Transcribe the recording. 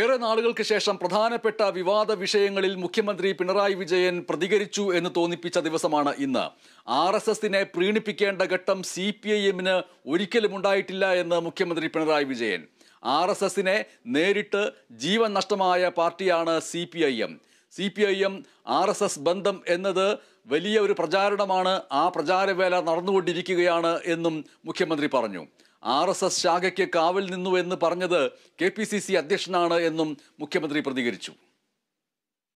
ഏറെ നാളുകൾക്ക് ശേഷം പ്രധാനപ്പെട്ട വിവാദ വിഷയങ്ങളിൽ മുഖ്യമന്ത്രി പിണറായി വിജയൻ പ്രതികരിച്ചു എന്ന് തോന്നിപ്പിച്ച ദിവസമാണ് ഇന്ന് ആർ എസ് എസിനെ പ്രീണിപ്പിക്കേണ്ട ഘട്ടം സി പി ഐ എമ്മിന് ഒരിക്കലും ഉണ്ടായിട്ടില്ല എന്ന് മുഖ്യമന്ത്രി പിണറായി വിജയൻ ആർ എസ് എസിനെ നേരിട്ട് ജീവൻ നഷ്ടമായ പാർട്ടിയാണ് C P I M C P I M R S S ബന്ധം എന്നത് വലിയ ഒരു പ്രചാരണമാണ് ആ പ്രചാരവേല നടന്നുകൊണ്ടിരിക്കുകയാണ് എന്നും മുഖ്യമന്ത്രി പറഞ്ഞു ആർ എസ് എസ് ശാഖയ്ക്ക് കാവൽ നിന്നു എന്ന് പറഞ്ഞത് കെ പി സി സി അധ്യക്ഷനാണ് എന്നും മുഖ്യമന്ത്രി പ്രതികരിച്ചു